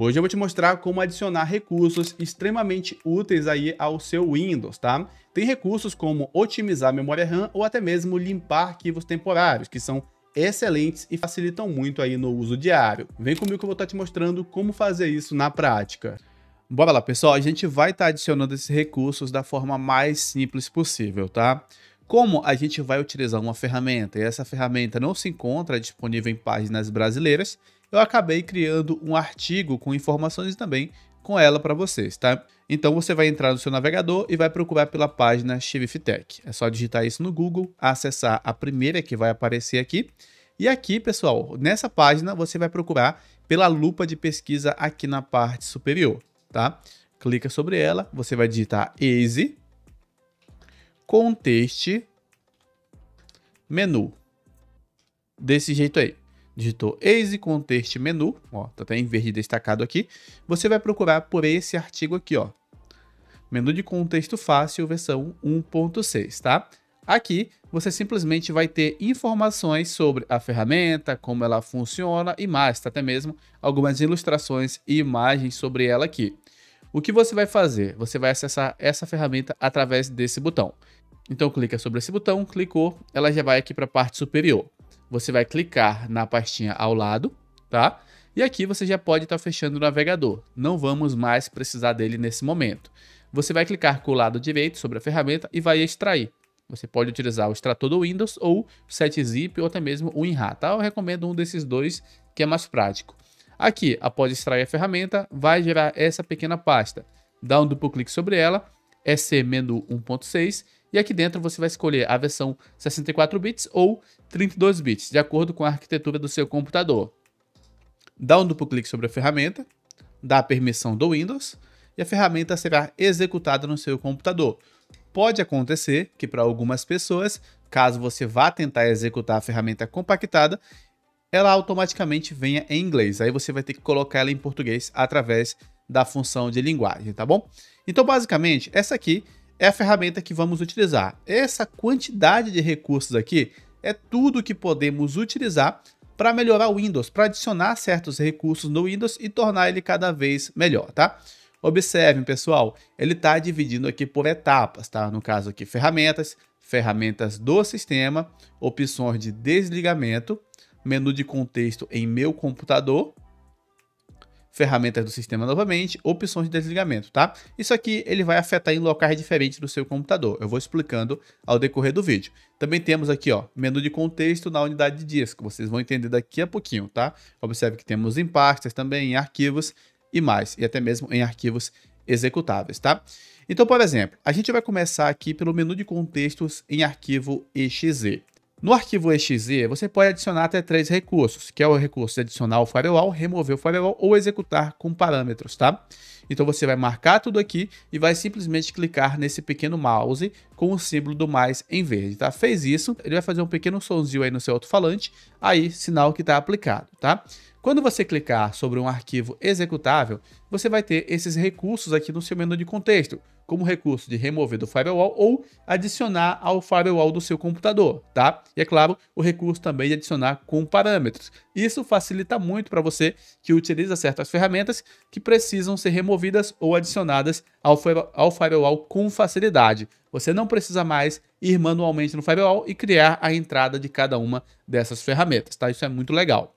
Hoje eu vou te mostrar como adicionar recursos extremamente úteis aí ao seu Windows, tá? Tem recursos como otimizar a memória RAM ou até mesmo limpar arquivos temporários, que são excelentes e facilitam muito aí no uso diário. Vem comigo que eu vou estar tá te mostrando como fazer isso na prática. Bora lá, pessoal, a gente vai estar tá adicionando esses recursos da forma mais simples possível, tá? Como a gente vai utilizar uma ferramenta e essa ferramenta não se encontra disponível em páginas brasileiras, eu acabei criando um artigo com informações também com ela para vocês, tá? Então você vai entrar no seu navegador e vai procurar pela página Tech. É só digitar isso no Google, acessar a primeira que vai aparecer aqui. E aqui, pessoal, nessa página você vai procurar pela lupa de pesquisa aqui na parte superior, tá? Clica sobre ela, você vai digitar Easy, Contexto, Menu. Desse jeito aí digitou Easy Context Menu, ó, tá até em verde destacado aqui, você vai procurar por esse artigo aqui, ó. Menu de contexto fácil, versão 1.6, tá? Aqui você simplesmente vai ter informações sobre a ferramenta, como ela funciona e mais, tá? até mesmo algumas ilustrações e imagens sobre ela aqui. O que você vai fazer? Você vai acessar essa ferramenta através desse botão. Então clica sobre esse botão, clicou, ela já vai aqui para a parte superior você vai clicar na pastinha ao lado, tá? E aqui você já pode estar tá fechando o navegador. Não vamos mais precisar dele nesse momento. Você vai clicar com o lado direito sobre a ferramenta e vai extrair. Você pode utilizar o extrator do Windows ou 7-zip ou até mesmo o WinRAR, tá? Eu recomendo um desses dois que é mais prático. Aqui, após extrair a ferramenta, vai gerar essa pequena pasta. Dá um duplo clique sobre ela, EC é 1.6 e aqui dentro você vai escolher a versão 64 bits ou 32 bits, de acordo com a arquitetura do seu computador. Dá um duplo clique sobre a ferramenta, dá a permissão do Windows e a ferramenta será executada no seu computador. Pode acontecer que para algumas pessoas, caso você vá tentar executar a ferramenta compactada, ela automaticamente venha em inglês. Aí você vai ter que colocar ela em português através da função de linguagem, tá bom? Então, basicamente, essa aqui é a ferramenta que vamos utilizar. Essa quantidade de recursos aqui é tudo que podemos utilizar para melhorar o Windows, para adicionar certos recursos no Windows e tornar ele cada vez melhor, tá? Observem, pessoal, ele está dividindo aqui por etapas, tá? No caso aqui, ferramentas, ferramentas do sistema, opções de desligamento, menu de contexto em meu computador, ferramentas do sistema novamente, opções de desligamento, tá? Isso aqui ele vai afetar em locais diferentes do seu computador. Eu vou explicando ao decorrer do vídeo. Também temos aqui, ó, menu de contexto na unidade de disco. Vocês vão entender daqui a pouquinho, tá? Observe que temos em pastas também, em arquivos e mais, e até mesmo em arquivos executáveis, tá? Então, por exemplo, a gente vai começar aqui pelo menu de contextos em arquivo exe. No arquivo exe, você pode adicionar até três recursos, que é o recurso de adicionar o firewall, remover o firewall ou executar com parâmetros, tá? Então você vai marcar tudo aqui e vai simplesmente clicar nesse pequeno mouse com o símbolo do mais em verde, tá? Fez isso, ele vai fazer um pequeno sonzinho aí no seu alto-falante, aí sinal que está aplicado, tá? Quando você clicar sobre um arquivo executável, você vai ter esses recursos aqui no seu menu de contexto, como o recurso de remover do firewall ou adicionar ao firewall do seu computador, tá? E é claro, o recurso também de adicionar com parâmetros. Isso facilita muito para você que utiliza certas ferramentas que precisam ser removidas ou adicionadas ao, ao firewall com facilidade. Você não precisa mais ir manualmente no Firewall e criar a entrada de cada uma dessas ferramentas, tá? Isso é muito legal.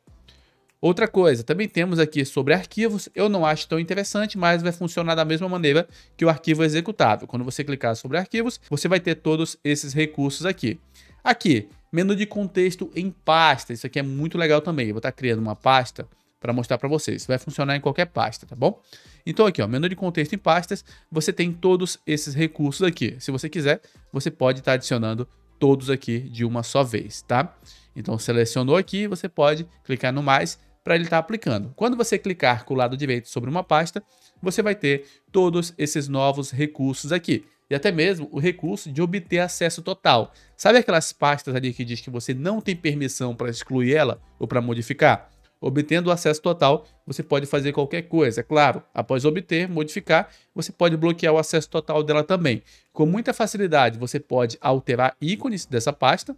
Outra coisa, também temos aqui sobre arquivos, eu não acho tão interessante, mas vai funcionar da mesma maneira que o arquivo executável. Quando você clicar sobre arquivos, você vai ter todos esses recursos aqui. Aqui, menu de contexto em pasta, isso aqui é muito legal também. Eu vou estar criando uma pasta para mostrar para vocês. Vai funcionar em qualquer pasta, tá bom? Então aqui, ó, menu de contexto em pastas, você tem todos esses recursos aqui. Se você quiser, você pode estar tá adicionando todos aqui de uma só vez, tá? Então selecionou aqui, você pode clicar no mais para ele estar tá aplicando. Quando você clicar com o lado direito sobre uma pasta, você vai ter todos esses novos recursos aqui e até mesmo o recurso de obter acesso total. Sabe aquelas pastas ali que diz que você não tem permissão para excluir ela ou para modificar? Obtendo o acesso total, você pode fazer qualquer coisa. É Claro, após obter, modificar, você pode bloquear o acesso total dela também. Com muita facilidade, você pode alterar ícones dessa pasta.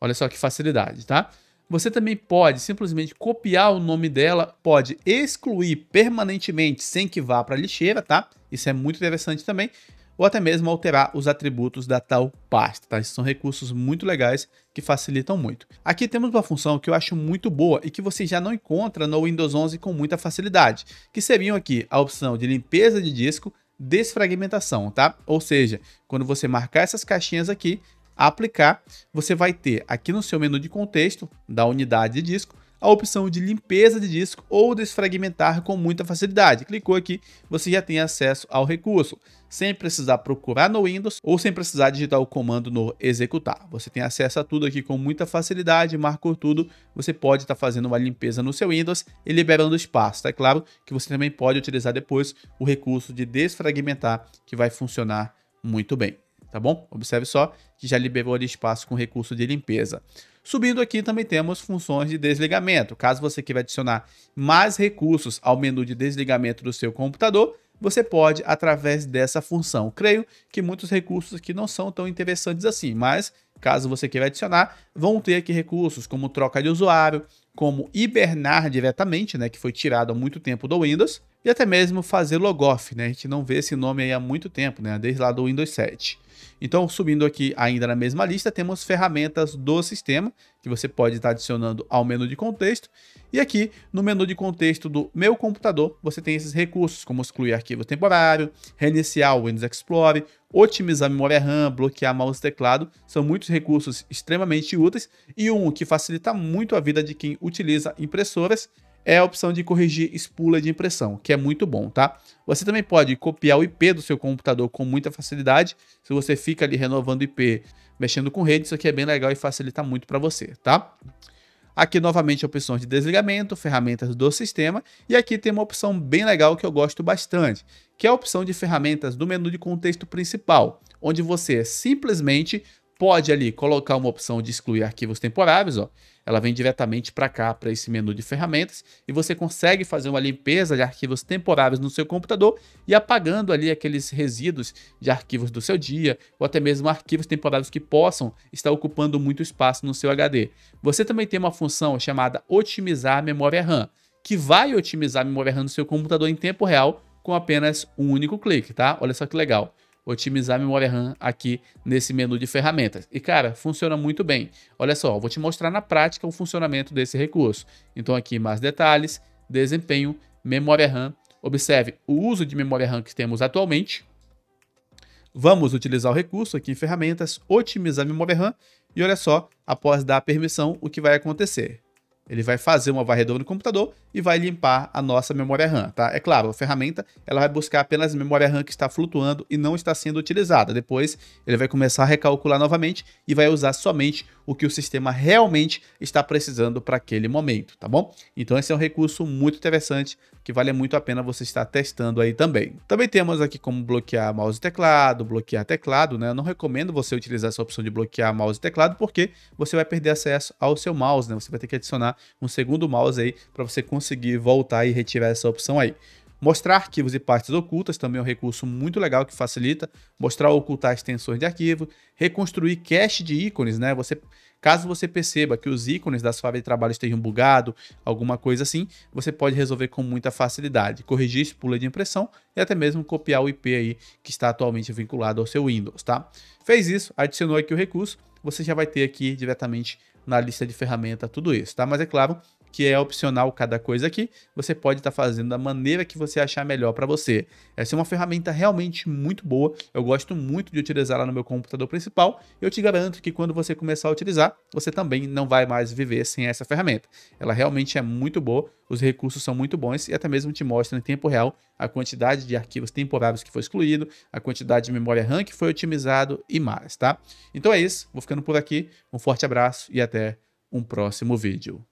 Olha só que facilidade, tá? Você também pode simplesmente copiar o nome dela, pode excluir permanentemente sem que vá para a lixeira, tá? Isso é muito interessante também ou até mesmo alterar os atributos da tal pasta. Tá? Esses são recursos muito legais que facilitam muito. Aqui temos uma função que eu acho muito boa e que você já não encontra no Windows 11 com muita facilidade, que seriam aqui a opção de limpeza de disco, desfragmentação, tá? Ou seja, quando você marcar essas caixinhas aqui, aplicar, você vai ter aqui no seu menu de contexto da unidade de disco, a opção de limpeza de disco ou desfragmentar com muita facilidade. Clicou aqui, você já tem acesso ao recurso, sem precisar procurar no Windows ou sem precisar digitar o comando no executar. Você tem acesso a tudo aqui com muita facilidade, marcou tudo, você pode estar tá fazendo uma limpeza no seu Windows e liberando espaço. É claro que você também pode utilizar depois o recurso de desfragmentar, que vai funcionar muito bem, tá bom? Observe só que já liberou ali espaço com recurso de limpeza. Subindo aqui também temos funções de desligamento. Caso você queira adicionar mais recursos ao menu de desligamento do seu computador, você pode através dessa função. Creio que muitos recursos aqui não são tão interessantes assim, mas caso você queira adicionar, vão ter aqui recursos como troca de usuário, como hibernar diretamente, né, que foi tirado há muito tempo do Windows, e até mesmo fazer logoff, né? A gente não vê esse nome aí há muito tempo, né? Desde lá do Windows 7. Então, subindo aqui ainda na mesma lista, temos ferramentas do sistema, que você pode estar adicionando ao menu de contexto. E aqui, no menu de contexto do meu computador, você tem esses recursos, como excluir arquivo temporário, reiniciar o Windows Explorer, otimizar a memória RAM, bloquear mouse e teclado. São muitos recursos extremamente úteis e um que facilita muito a vida de quem utiliza impressoras é a opção de corrigir espula de impressão, que é muito bom, tá? Você também pode copiar o IP do seu computador com muita facilidade, se você fica ali renovando IP, mexendo com rede, isso aqui é bem legal e facilita muito para você, tá? Aqui novamente opções de desligamento, ferramentas do sistema e aqui tem uma opção bem legal que eu gosto bastante, que é a opção de ferramentas do menu de contexto principal, onde você simplesmente pode ali colocar uma opção de excluir arquivos temporários, ó. Ela vem diretamente para cá, para esse menu de ferramentas, e você consegue fazer uma limpeza de arquivos temporários no seu computador e apagando ali aqueles resíduos de arquivos do seu dia, ou até mesmo arquivos temporários que possam estar ocupando muito espaço no seu HD. Você também tem uma função chamada otimizar a memória RAM, que vai otimizar a memória RAM do seu computador em tempo real com apenas um único clique, tá? Olha só que legal otimizar a memória RAM aqui nesse menu de ferramentas. E cara, funciona muito bem. Olha só, vou te mostrar na prática o funcionamento desse recurso. Então aqui mais detalhes, desempenho, memória RAM. Observe o uso de memória RAM que temos atualmente. Vamos utilizar o recurso aqui em ferramentas, otimizar a memória RAM e olha só, após dar a permissão, o que vai acontecer. Ele vai fazer uma varredura no computador e vai limpar a nossa memória RAM, tá? É claro, a ferramenta ela vai buscar apenas a memória RAM que está flutuando e não está sendo utilizada. Depois ele vai começar a recalcular novamente e vai usar somente o que o sistema realmente está precisando para aquele momento, tá bom? Então esse é um recurso muito interessante que vale muito a pena você estar testando aí também. Também temos aqui como bloquear mouse e teclado, bloquear teclado, né? Eu não recomendo você utilizar essa opção de bloquear mouse e teclado porque você vai perder acesso ao seu mouse, né? Você vai ter que adicionar um segundo mouse aí para você conseguir voltar e retirar essa opção aí. Mostrar arquivos e partes ocultas também é um recurso muito legal que facilita. Mostrar ou ocultar extensões de arquivo. Reconstruir cache de ícones, né? Você, caso você perceba que os ícones da sua área de trabalho estejam bugados, alguma coisa assim, você pode resolver com muita facilidade. Corrigir espula de impressão e até mesmo copiar o IP aí que está atualmente vinculado ao seu Windows, tá? Fez isso, adicionou aqui o recurso você já vai ter aqui diretamente na lista de ferramenta tudo isso, tá? Mas é claro que é opcional cada coisa aqui, você pode estar tá fazendo da maneira que você achar melhor para você. Essa é uma ferramenta realmente muito boa, eu gosto muito de utilizar ela no meu computador principal, eu te garanto que quando você começar a utilizar, você também não vai mais viver sem essa ferramenta. Ela realmente é muito boa, os recursos são muito bons e até mesmo te mostra em tempo real a quantidade de arquivos temporários que foi excluído, a quantidade de memória RAM que foi otimizado e mais, tá? Então é isso, vou ficando por aqui, um forte abraço e até um próximo vídeo.